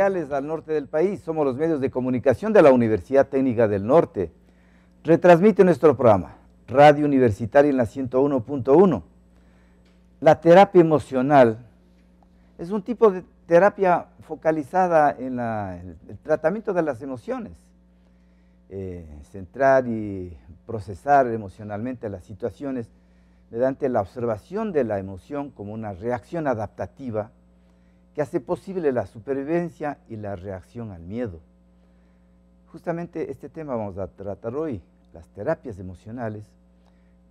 al norte del país. Somos los medios de comunicación de la Universidad Técnica del Norte. Retransmite nuestro programa, Radio Universitaria en la 101.1. La terapia emocional es un tipo de terapia focalizada en el tratamiento de las emociones. Eh, centrar y procesar emocionalmente las situaciones mediante la observación de la emoción como una reacción adaptativa que hace posible la supervivencia y la reacción al miedo. Justamente este tema vamos a tratar hoy, las terapias emocionales,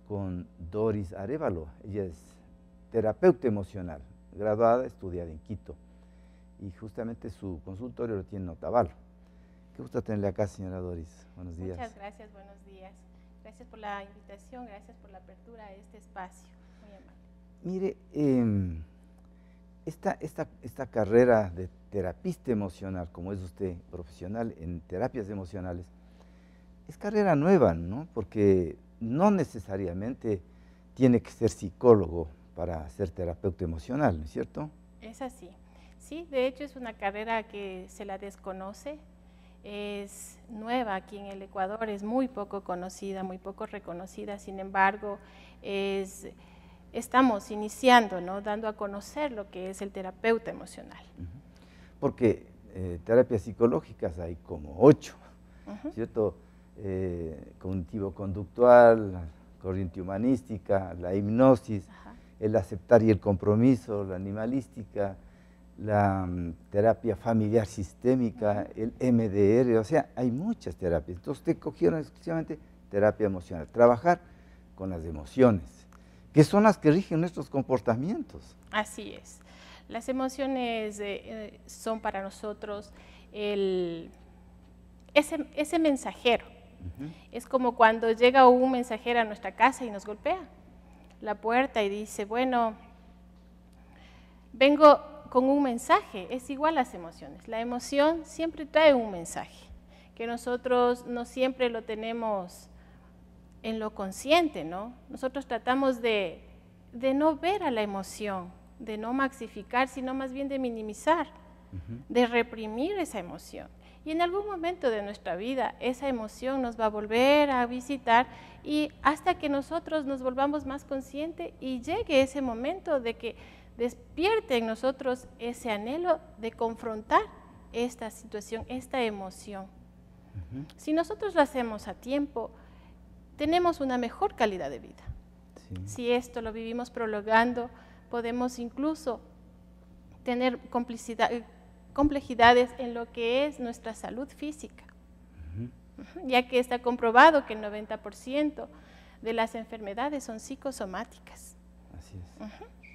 con Doris Arevalo. Ella es terapeuta emocional, graduada, estudiada en Quito. Y justamente su consultorio lo tiene en Otavalo. Qué gusto tenerle acá, señora Doris. Buenos días. Muchas gracias, buenos días. Gracias por la invitación, gracias por la apertura a este espacio. Muy amable. Mire, eh, esta, esta, esta carrera de terapista emocional, como es usted profesional en terapias emocionales, es carrera nueva, ¿no? Porque no necesariamente tiene que ser psicólogo para ser terapeuta emocional, ¿no es cierto? Es así. Sí, de hecho es una carrera que se la desconoce, es nueva aquí en el Ecuador, es muy poco conocida, muy poco reconocida, sin embargo, es estamos iniciando, ¿no? dando a conocer lo que es el terapeuta emocional. Porque eh, terapias psicológicas hay como ocho, ¿cierto? Eh, cognitivo-conductual, corriente humanística, la hipnosis, el aceptar y el compromiso, la animalística, la mm, terapia familiar sistémica, el MDR, o sea, hay muchas terapias. Entonces, te cogieron exclusivamente terapia emocional, trabajar con las emociones que son las que rigen nuestros comportamientos. Así es. Las emociones eh, eh, son para nosotros ese, mensajero. Es como cuando llega un mensajero a nuestra casa y nos golpea la puerta y dice, bueno, vengo con un mensaje, es igual las emociones. La emoción siempre trae un mensaje, que nosotros no siempre lo tenemos en lo consciente, ¿no? Nosotros tratamos de, no ver a la emoción, de no maxificar, sino más bien de minimizar, de reprimir esa emoción. Y en algún momento de nuestra vida esa emoción nos va a volver a visitar y hasta que nosotros nos volvamos más conscientes y llegue ese momento de que despierte en nosotros ese anhelo de confrontar esta situación, esta emoción. Si nosotros lo hacemos a tiempo, tenemos una mejor calidad de vida. Si esto lo vivimos prolongando, podemos incluso tener eh, complejidades en lo que es nuestra salud física, ya que está comprobado que el 90% de las enfermedades son psicosomáticas.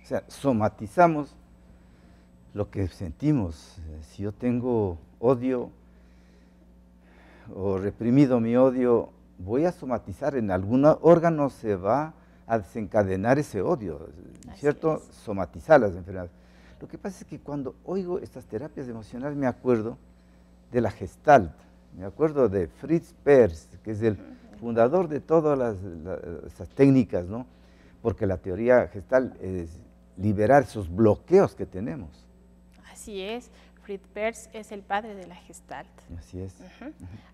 O sea, somatizamos lo que sentimos. Si yo tengo odio o reprimido mi odio voy a somatizar, en algún órgano se va a desencadenar ese odio, ¿cierto? Somatizar las enfermedades. Lo que pasa es que cuando oigo estas terapias emocionales me acuerdo de la Gestalt, me acuerdo de Fritz Perls, que es el fundador de todas las, esas técnicas, ¿no? Porque la teoría Gestalt es liberar esos bloqueos que tenemos. Así es. Fritz Perls es el padre de la Gestalt. Así es.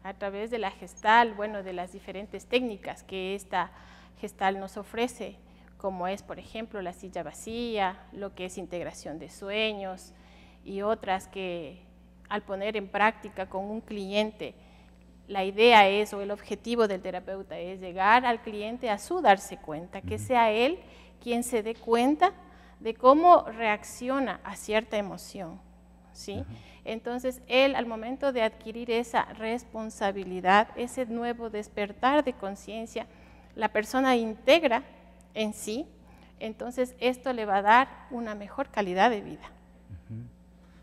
A través de la Gestalt, bueno, de las diferentes técnicas que esta Gestalt nos ofrece, como es, por ejemplo, la silla vacía, lo que es integración de sueños y otras que al poner en práctica con un cliente, la idea es o el objetivo del terapeuta es llegar al cliente a su darse cuenta, que sea él quien se dé cuenta de cómo reacciona a cierta emoción. Entonces, él al momento de adquirir esa responsabilidad, ese nuevo despertar de conciencia, la persona integra en sí, entonces esto le va a dar una mejor calidad de vida.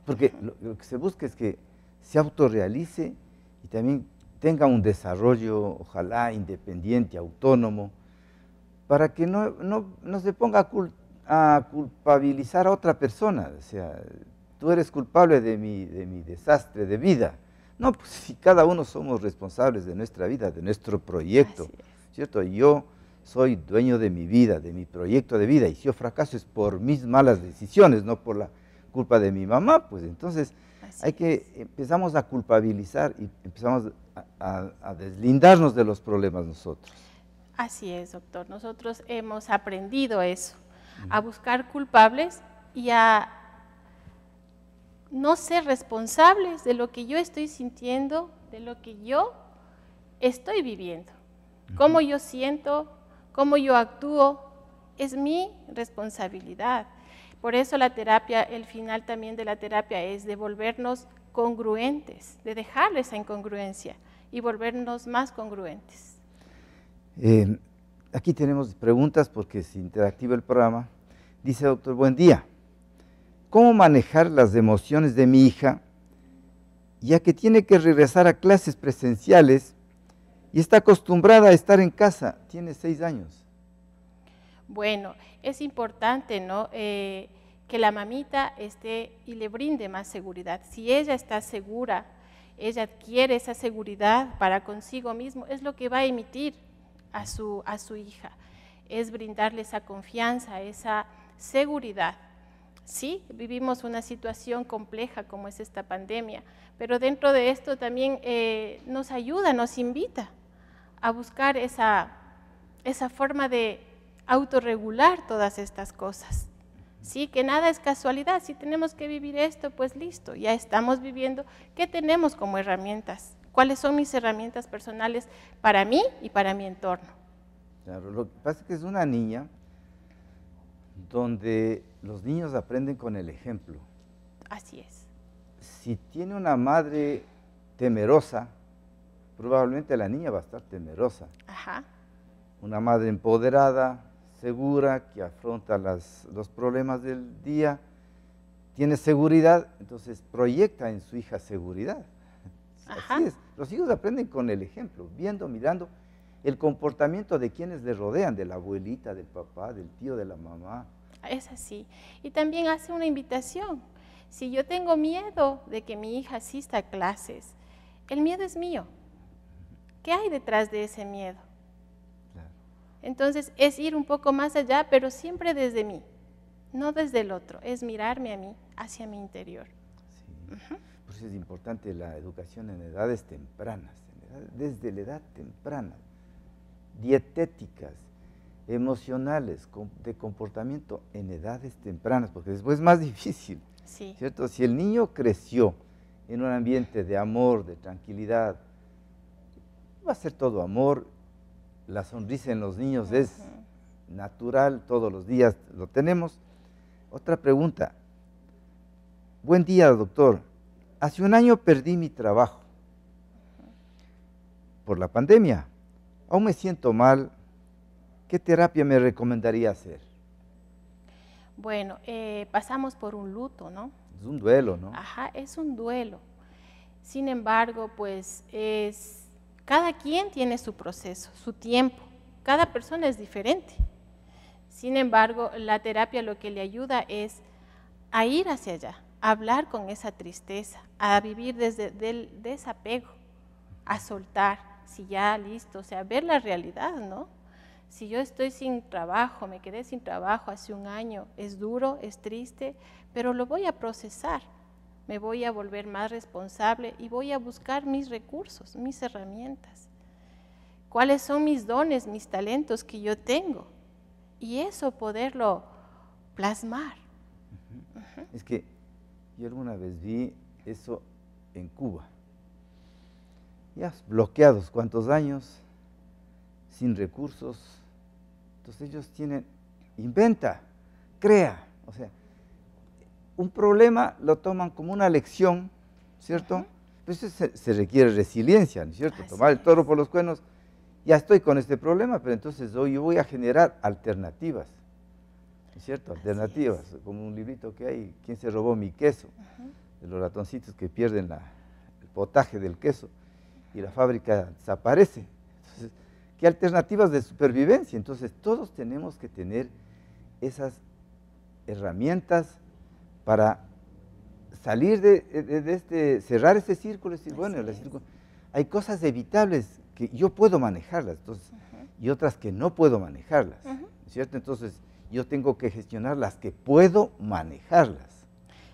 Porque lo, que se busca es que se autorrealice y también tenga un desarrollo, ojalá, independiente, autónomo, para que no, se ponga a, a culpabilizar a otra persona. O sea, tú eres culpable de mi, de mi desastre de vida. No, pues si cada uno somos responsables de nuestra vida, de nuestro proyecto, ¿cierto? Yo soy dueño de mi vida, de mi proyecto de vida, y si yo fracaso es por mis malas decisiones, no por la culpa de mi mamá, pues entonces hay que, empezamos a culpabilizar y empezamos a deslindarnos de los problemas nosotros. Así es, doctor. Nosotros hemos aprendido eso, a buscar culpables y a no ser responsables de lo que yo estoy sintiendo, de lo que yo estoy viviendo. Cómo yo siento, cómo yo actúo, es mi responsabilidad. Por eso la terapia, el final también de la terapia es de volvernos congruentes, de dejar esa incongruencia y volvernos más congruentes. Eh, aquí tenemos preguntas porque es interactiva el programa. Dice doctor, buen día cómo manejar las emociones de mi hija, ya que tiene que regresar a clases presenciales y está acostumbrada a estar en casa, tiene seis años. Bueno, es importante, ¿no? Eh, que la mamita esté y le brinde más seguridad. Si ella está segura, ella adquiere esa seguridad para consigo mismo, es lo que va a emitir a su, a su hija, es brindarle esa confianza, esa seguridad. Sí, vivimos una situación compleja como es esta pandemia, pero dentro de esto también eh, nos ayuda, nos invita a buscar esa, forma de autorregular todas estas cosas. Sí, que nada es casualidad, si tenemos que vivir esto, pues listo, ya estamos viviendo. ¿Qué tenemos como herramientas? ¿Cuáles son mis herramientas personales para mí y para mi entorno? Claro, lo que pasa que es una niña donde los niños aprenden con el ejemplo. Así es. Si tiene una madre temerosa, probablemente la niña va a estar temerosa. Ajá. Una madre empoderada, segura, que afronta los problemas del día, tiene seguridad, entonces proyecta en su hija seguridad. Así es. Los hijos aprenden con el ejemplo, viendo, mirando el comportamiento de quienes le rodean, de la abuelita, del papá, del tío, de la mamá, es así. Y también hace una invitación. Si yo tengo miedo de que mi hija asista a clases, el miedo es mío. ¿Qué hay detrás de ese miedo? Entonces es ir un poco más allá, pero siempre desde mí, no desde el otro, es mirarme a mí, hacia mi interior. Sí. Por eso es importante la educación en edades tempranas, desde la edad temprana, dietéticas, emocionales, de comportamiento en edades tempranas, porque después es más difícil. ¿Cierto? Si el niño creció en un ambiente de amor, de tranquilidad, va a ser todo amor. La sonrisa en los niños es natural, todos los días lo tenemos. Otra pregunta. Buen día, doctor. Hace un año perdí mi trabajo por la pandemia. Aún me siento mal, ¿qué terapia me recomendaría hacer? Bueno, eh, pasamos por un luto, ¿no? Es un duelo, ¿no? Ajá, es un duelo. Sin embargo, pues es, cada quien tiene su proceso, su tiempo. Cada persona es diferente. Sin embargo, la terapia lo que le ayuda es a ir hacia allá, a hablar con esa tristeza, a vivir desde el desapego, a soltar, si ya listo, o sea, ver la realidad, ¿no? Si yo estoy sin trabajo, me quedé sin trabajo hace un año, es duro, es triste, pero lo voy a procesar, me voy a volver más responsable y voy a buscar mis recursos, mis herramientas. ¿Cuáles son mis dones, mis talentos que yo tengo? Y eso poderlo plasmar. Es que yo alguna vez vi eso en Cuba. Ya bloqueados cuántos años, sin recursos, entonces ellos tienen, inventa, crea. O sea, un problema lo toman como una lección, ¿cierto? Entonces pues se, requiere resiliencia, ¿no es cierto? Tomar el toro por los cuernos. Ya estoy con este problema, pero entonces hoy voy a generar alternativas, ¿no es cierto? Alternativas, como un librito que hay, ¿quién se robó mi queso? De los ratoncitos que pierden el potaje del queso y la fábrica desaparece que alternativas de supervivencia. Entonces todos tenemos que tener esas herramientas para salir de, este, cerrar ese círculo decir, bueno, hay cosas evitables que yo puedo manejarlas y otras que no puedo manejarlas, ¿cierto? Entonces yo tengo que gestionar las que puedo manejarlas.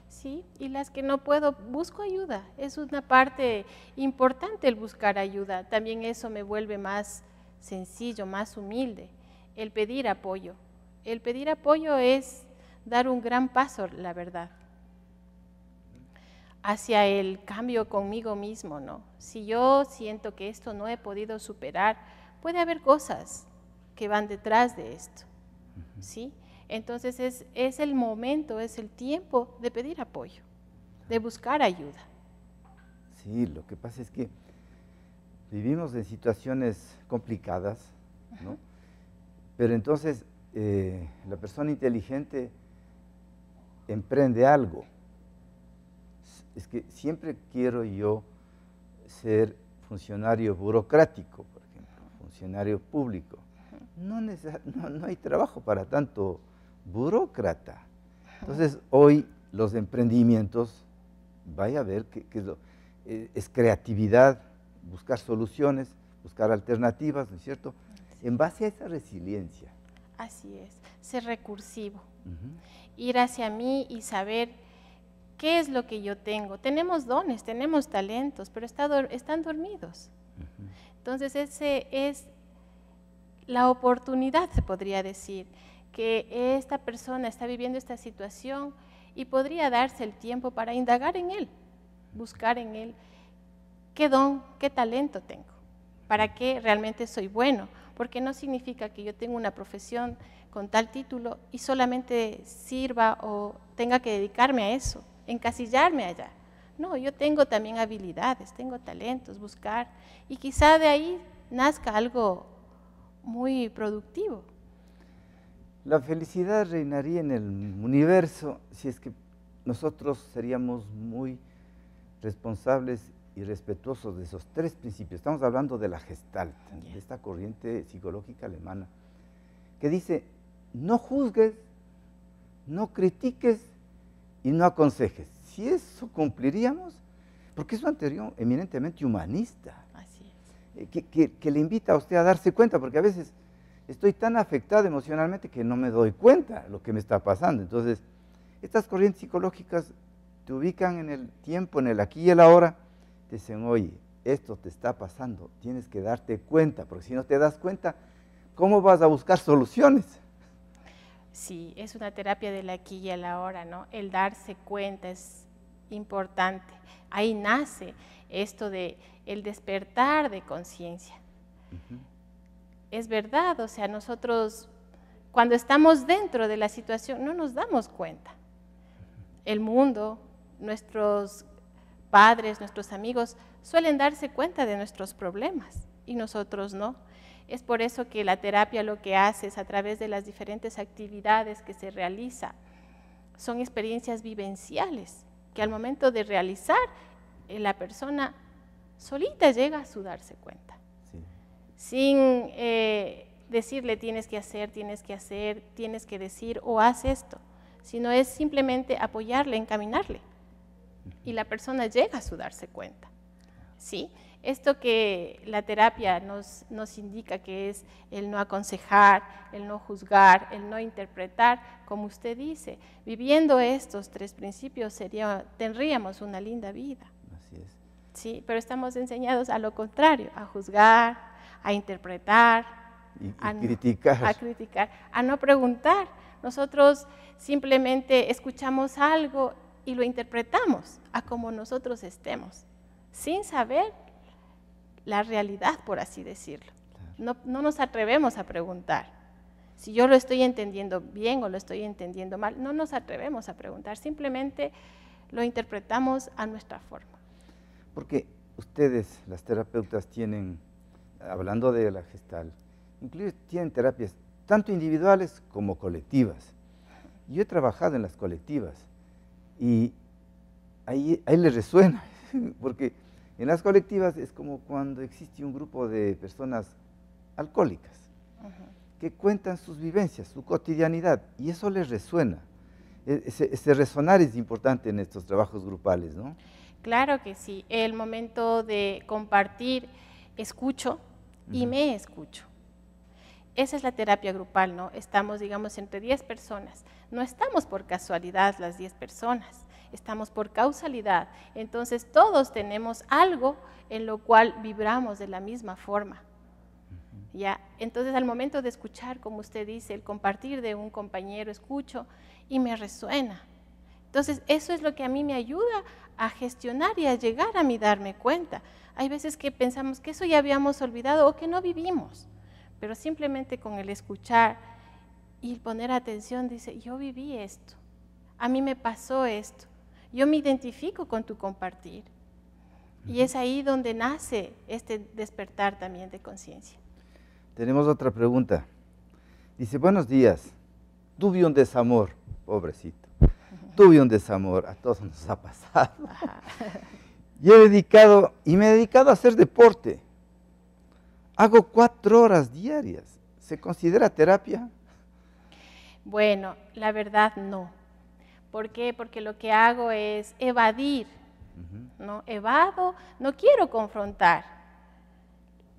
Sí, y las que no puedo, busco ayuda. Es una parte importante el buscar ayuda. También eso me vuelve más sencillo, más humilde, el pedir apoyo. El pedir apoyo es dar un gran paso, la verdad, hacia el cambio conmigo mismo, ¿no? Si yo siento que esto no he podido superar, puede haber cosas que van detrás de esto, ¿sí? Entonces es, es el momento, es el tiempo de pedir apoyo, de buscar ayuda. Sí, lo que pasa es que vivimos en situaciones complicadas, Pero entonces eh, la persona inteligente emprende algo. Es que siempre quiero yo ser funcionario burocrático, por ejemplo, funcionario público. No, hay trabajo para tanto burócrata. Entonces hoy los emprendimientos, vaya a ver eh, es creatividad, buscar soluciones, buscar alternativas, ¿no es cierto? En base a esa resiliencia. Así es, ser recursivo, ir hacia mí y saber qué es lo que yo tengo. Tenemos dones, tenemos talentos, pero están dormidos. Entonces, ese es la oportunidad, se podría decir, que esta persona está viviendo esta situación y podría darse el tiempo para indagar en él, buscar en él qué don, qué talento tengo, para qué realmente soy bueno, porque no significa que yo tenga una profesión con tal título y solamente sirva o tenga que dedicarme a eso, encasillarme allá. No, yo tengo también habilidades, tengo talentos, buscar, y quizá de ahí nazca algo muy productivo. La felicidad reinaría en el universo si es que nosotros seríamos muy responsables y respetuosos de esos tres principios, estamos hablando de la Gestalt, de esta corriente psicológica alemana, que dice, no juzgues, no critiques y no aconsejes. Si eso cumpliríamos, porque es un anterior eminentemente humanista, eh, Que, que le invita a usted a darse cuenta, porque a veces estoy tan afectado emocionalmente que no me doy cuenta de lo que me está pasando. Entonces, estas corrientes psicológicas te ubican en el tiempo, en el aquí y el ahora, dicen, oye, esto te está pasando, tienes que darte cuenta, porque si no te das cuenta, ¿cómo vas a buscar soluciones? Sí, es una terapia la aquí y a la hora, ¿no? El darse cuenta es importante. Ahí nace esto de el despertar de conciencia. Es verdad, o sea, nosotros cuando estamos dentro de la situación no nos damos cuenta. El mundo, nuestros padres, nuestros amigos, suelen darse cuenta de nuestros problemas y nosotros no. Es por eso que la terapia lo que hace es a través de las diferentes actividades que se realiza, son experiencias vivenciales, que al momento de realizar, eh, la persona solita llega a su darse cuenta, sin eh, decirle tienes que hacer, tienes que hacer, tienes que decir o haz esto, sino es simplemente apoyarle, encaminarle y la persona llega a sudarse cuenta. ¿sí? Esto que la terapia nos, nos indica que es el no aconsejar, el no juzgar, el no interpretar, como usted dice, viviendo estos tres principios sería, tendríamos una linda vida. Así es. Sí, pero estamos enseñados a lo contrario, a juzgar, a interpretar, y, criticar. a criticar, a no preguntar. Nosotros simplemente escuchamos algo y lo interpretamos a como nosotros estemos, sin saber la realidad, por así decirlo. No, nos atrevemos a preguntar. Si yo lo estoy entendiendo bien o lo estoy entendiendo mal, no nos atrevemos a preguntar, simplemente lo interpretamos a nuestra forma. Porque ustedes, las terapeutas, tienen, hablando de la gestal, tienen terapias tanto individuales como colectivas. Yo he trabajado en las colectivas y ahí, ahí le resuena, porque en las colectivas es como cuando existe un grupo de personas alcohólicas que cuentan sus vivencias, su cotidianidad, y eso les resuena. E, ese, resonar es importante en estos trabajos grupales, ¿no? Claro que sí. El momento de compartir, escucho y me escucho. Esa es la terapia grupal, ¿no? Estamos, digamos, entre 10 personas. No estamos por casualidad las 10 personas, estamos por causalidad. Entonces todos tenemos algo en lo cual vibramos de la misma forma. ¿Ya? Entonces al momento de escuchar, como usted dice, el compartir de un compañero, escucho y me resuena. Entonces eso es lo que a mí me ayuda a gestionar y a llegar a mi darme cuenta. Hay veces que pensamos que eso ya habíamos olvidado o que no vivimos. Pero simplemente con el escuchar y el poner atención, dice, yo viví esto, a mí me pasó esto, yo me identifico con tu compartir. Y es ahí donde nace este despertar también de conciencia. Tenemos otra pregunta. Dice, buenos días, tuve un desamor, pobrecito, tuve un desamor, a todos nos ha pasado. he dedicado, y me he dedicado a hacer deporte. Hago cuatro horas diarias. ¿Se considera terapia? Bueno, la verdad no. ¿Por qué? Porque lo que hago es evadir. ¿no? Evado, no quiero confrontar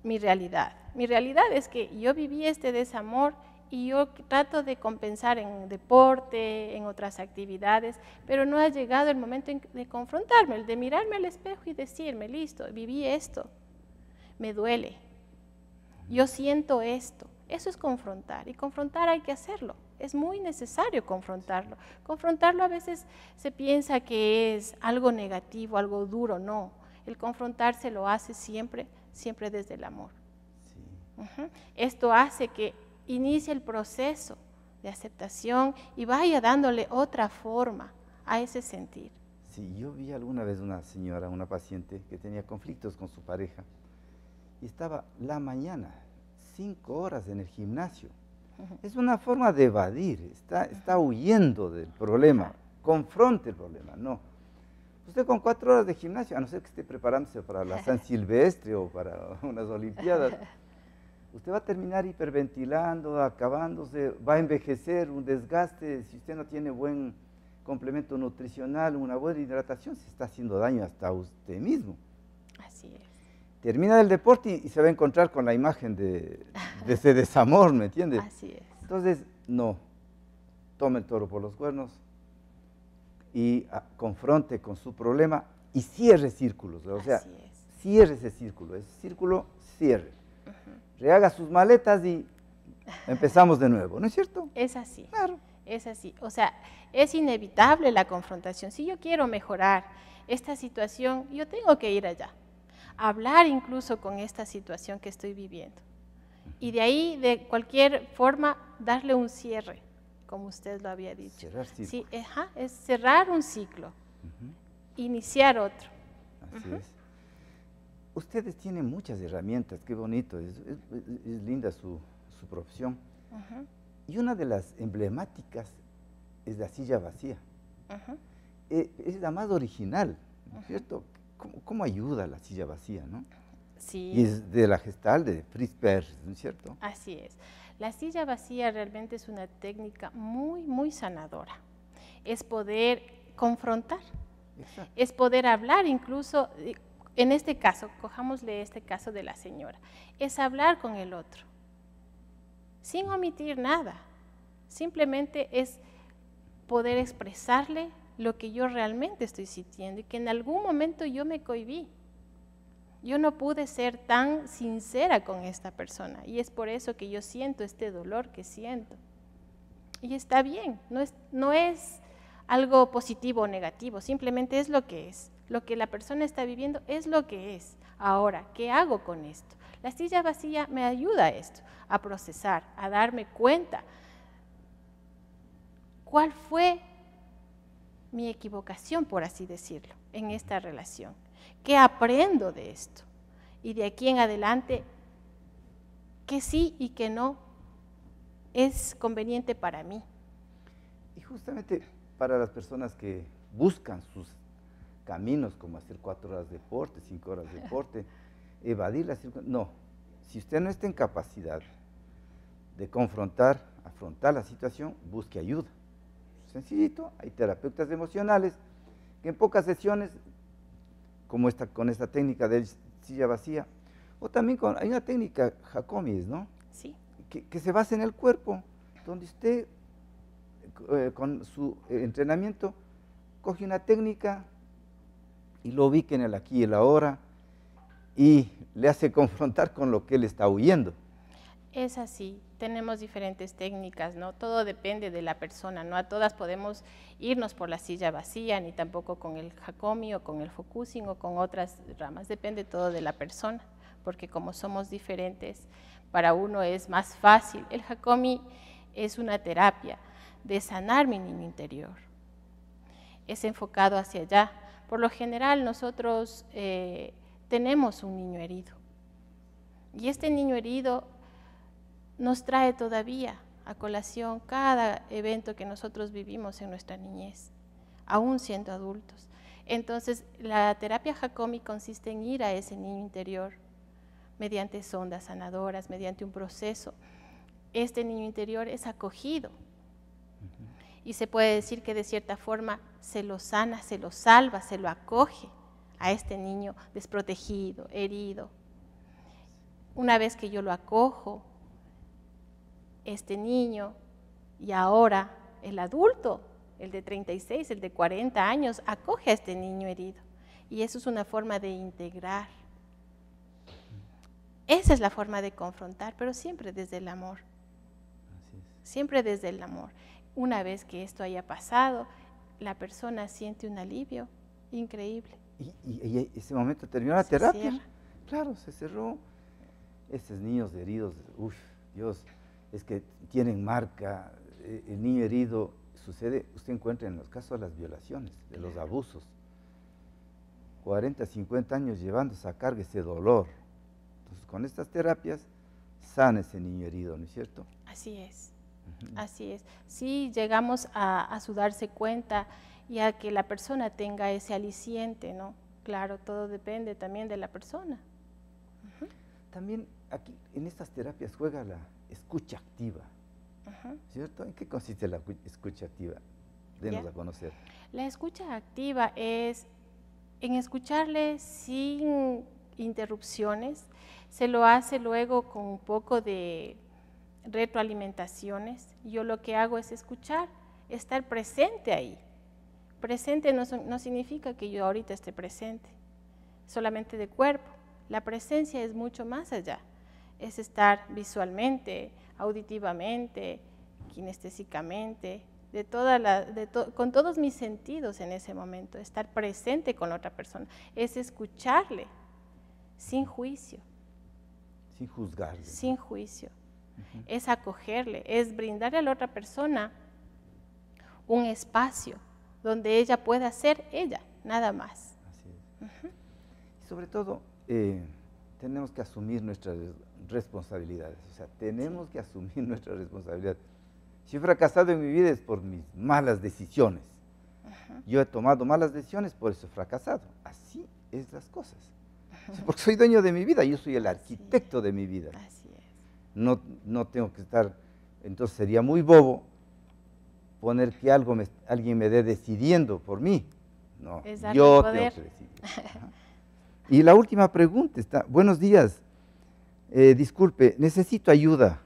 mi realidad. Mi realidad es que yo viví este desamor y yo trato de compensar en deporte, en otras actividades, pero no ha llegado el momento de confrontarme, el de mirarme al espejo y decirme, listo, viví esto, me duele, yo siento esto. Eso es confrontar y confrontar hay que hacerlo. Es muy necesario confrontarlo. Confrontarlo a veces se piensa que es algo negativo, algo duro, no. El confrontarse lo hace siempre, siempre desde el amor. Esto hace que inicie el proceso de aceptación y vaya dándole otra forma a ese sentir. Sí, yo vi alguna vez una señora, una paciente que tenía conflictos con su pareja y estaba la mañana cinco horas en el gimnasio. Es una forma de evadir, está, está huyendo del problema, confronte el problema, no. Usted con cuatro horas de gimnasio, a no ser que esté preparándose para la San Silvestre o para unas Olimpiadas, usted va a terminar hiperventilando, acabándose, va a envejecer, un desgaste, si usted no tiene buen complemento nutricional, una buena hidratación, se está haciendo daño hasta usted mismo termina del deporte y, se va a encontrar con la imagen de, ese desamor, ¿me entiendes? Así es. Entonces, no, tome el toro por los cuernos y ah, confronte con su problema y cierre círculos, o sea, cierre ese círculo, ese círculo cierre. Rehaga sus maletas y empezamos de nuevo, ¿no es cierto? Es así. Claro. Es así. O sea, es inevitable la confrontación. Si yo quiero mejorar esta situación, yo tengo que ir allá hablar incluso con esta situación que estoy viviendo. Y de ahí, de cualquier forma, darle un cierre, como usted lo había dicho. Cerrar ciclo. Sí, es cerrar un ciclo, iniciar otro. Así es. Ustedes tienen muchas herramientas, qué bonito, es, linda su, su profesión. Y una de las emblemáticas es la silla vacía. Eh, es la más original, ¿no es cierto? ¿Cómo, ayuda la silla vacía, no? Sí. Y es de la gestal de Fritz Perls, ¿no es cierto? Así es. La silla vacía realmente es una técnica muy, muy sanadora. Es poder confrontar, es poder hablar incluso, eh, en este caso, cojámosle este caso de la señora, es hablar con el otro, sin omitir nada, simplemente es poder expresarle lo que yo realmente estoy sintiendo y que en algún momento yo me cohibí. Yo no pude ser tan sincera con esta persona y es por eso que yo siento este dolor que siento. Y está bien, no es, no es algo positivo o negativo, simplemente es lo que es. Lo que la persona está viviendo es lo que es. Ahora, ¿qué hago con esto? La silla vacía me ayuda a esto, a procesar, a darme cuenta cuál fue mi equivocación, por así decirlo, en esta relación? ¿Qué aprendo de esto? Y de aquí en adelante, ¿qué sí y qué no es conveniente para mí? Y justamente para las personas que buscan sus caminos, como hacer cuatro horas de deporte, cinco horas de deporte, evadir la circunstancias. No, si usted no está en capacidad de confrontar, afrontar la situación, busque ayuda sencillito, hay terapeutas emocionales que en pocas sesiones, como esta, con esta técnica de silla vacía, o también con, hay una técnica Jacomis, ¿no? Sí. Que, se basa en el cuerpo, donde usted eh, con su eh, entrenamiento coge una técnica y lo ubica en el aquí y el ahora y le hace confrontar con lo que él está huyendo. Es así, tenemos diferentes técnicas, ¿no? Todo depende de la persona, no a todas podemos irnos por la silla vacía, ni tampoco con el Jacomi o con el Focusing o con otras ramas, depende todo de la persona, porque como somos diferentes, para uno es más fácil. El Jacomi es una terapia de sanar mi niño interior, es enfocado hacia allá. Por lo general nosotros eh, tenemos un niño herido y este niño herido nos trae todavía a colación cada evento que nosotros vivimos en nuestra niñez, aún siendo adultos. Entonces, la terapia Jacomi consiste en ir a ese niño interior mediante sondas sanadoras, mediante un proceso. Este niño interior es acogido y se puede decir que de cierta forma se lo sana, se lo salva, se lo acoge a este niño desprotegido, herido. Una vez que yo lo acojo, este niño y ahora el adulto, el de 36, el de 40 años, acoge a este niño herido. Y eso es una forma de integrar. Esa es la forma de confrontar, pero siempre desde el amor. Siempre desde el amor. Una vez que esto haya pasado, la persona siente un alivio increíble. Y, ese momento terminó la terapia. Claro, se cerró. Estos niños heridos, uff, Dios, es que tienen marca, eh, el niño herido, sucede, usted encuentra en los casos de las violaciones, de los abusos. 40, 50 años llevando esa carga, ese dolor. Entonces, con estas terapias sana ese niño herido, ¿no es cierto? Así es, así es. Sí, llegamos a, sudarse su darse cuenta y a que la persona tenga ese aliciente, ¿no? Claro, todo depende también de la persona. También aquí en estas terapias juega la, escucha activa. ¿Cierto? ¿En qué consiste la escucha activa? Denos a conocer. La escucha activa es en escucharle sin interrupciones, se lo hace luego con un poco de retroalimentaciones. Yo lo que hago es escuchar, estar presente ahí. Presente no significa que yo ahorita esté presente, solamente de cuerpo. La presencia es mucho más allá es estar visualmente, auditivamente, kinestésicamente, de toda la, de con todos mis sentidos en ese momento, estar presente con otra persona, es escucharle sin juicio. Sin juzgarle. Sin juicio. Es acogerle, es brindarle a la otra persona un espacio donde ella pueda ser ella, nada más. Así Sobre todo, eh, tenemos que asumir nuestra responsabilidades. O sea, tenemos que asumir nuestra responsabilidad. Si he fracasado en mi vida es por mis malas decisiones. Yo he tomado malas decisiones, por eso he fracasado. Así es las cosas. porque soy dueño de mi vida, yo soy el arquitecto de mi vida. Así es. No, no tengo que estar, entonces sería muy bobo poner que algo alguien me dé decidiendo por mí. No, yo tengo que decidir. Y la última pregunta está, buenos días, eh, disculpe, necesito ayuda.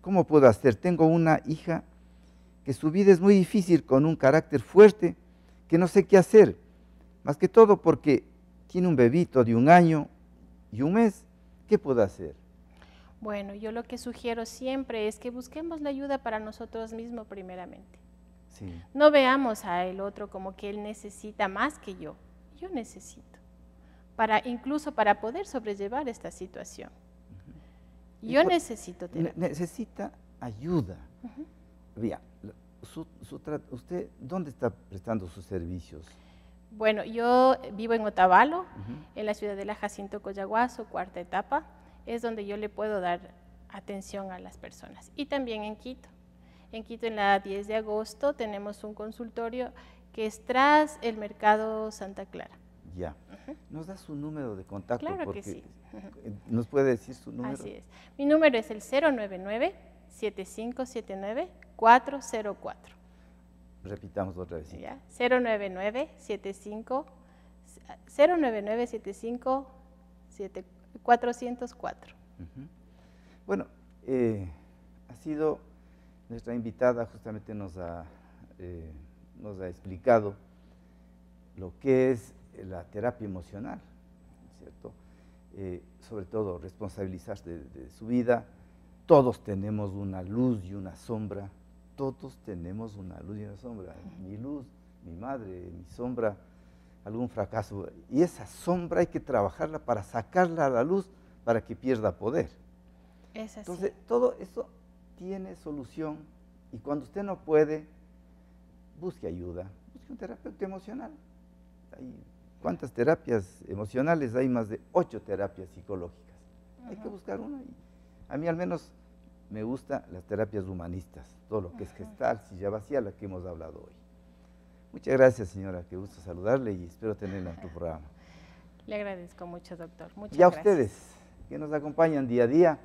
¿Cómo puedo hacer? Tengo una hija que su vida es muy difícil con un carácter fuerte, que no sé qué hacer. Más que todo porque tiene un bebito de un año y un mes. ¿Qué puedo hacer? Bueno, yo lo que sugiero siempre es que busquemos la ayuda para nosotros mismos primeramente. Sí. No veamos a el otro como que él necesita más que yo. Yo necesito, para, incluso para poder sobrellevar esta situación. Yo necesito terapia. Necesita ayuda. Uh ¿usted dónde está prestando sus servicios? Bueno, yo vivo en Otavalo, en la ciudad de La Jacinto Coyaguazo, cuarta etapa. Es donde yo le puedo dar atención a las personas. Y también en Quito. En Quito, en la 10 de agosto, tenemos un consultorio que es tras el mercado Santa Clara. Ya. ¿Nos da su número de contacto? Claro porque que sí. Eh, ¿Nos puede decir su número? Así es. Mi número es el 099-7579-404. Repitamos otra vez. Ya. 099 75 099 75 404. Bueno, eh, ha sido nuestra invitada, justamente nos eh, nos ha explicado lo que es eh, la terapia emocional, ¿cierto? Eh, sobre todo responsabilizarse de, su vida. Todos tenemos una luz y una sombra, todos tenemos una luz y una sombra. Mi luz, mi madre, mi sombra, algún fracaso. Y esa sombra hay que trabajarla para sacarla a la luz para que pierda poder. Entonces, todo eso tiene solución y cuando usted no puede, busque ayuda, busque un terapeuta emocional. Ahí. ¿Cuántas terapias emocionales? Hay más de ocho terapias psicológicas. Hay que buscar una. a mí al menos me gustan las terapias humanistas, todo lo que es gestal, silla vacía, la que hemos hablado hoy. Muchas gracias, señora. Qué gusto saludarle y espero tenerla en tu programa. Le agradezco mucho, doctor. Muchas gracias. y a ustedes que nos acompañan día a día.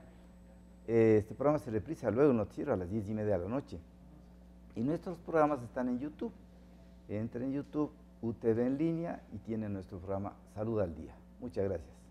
Eh, este programa se reprisa luego nos cierra a las diez y media de la noche. Y nuestros programas están en YouTube. Entren en YouTube, UTV en línea y tiene nuestro programa Salud al Día. Muchas gracias.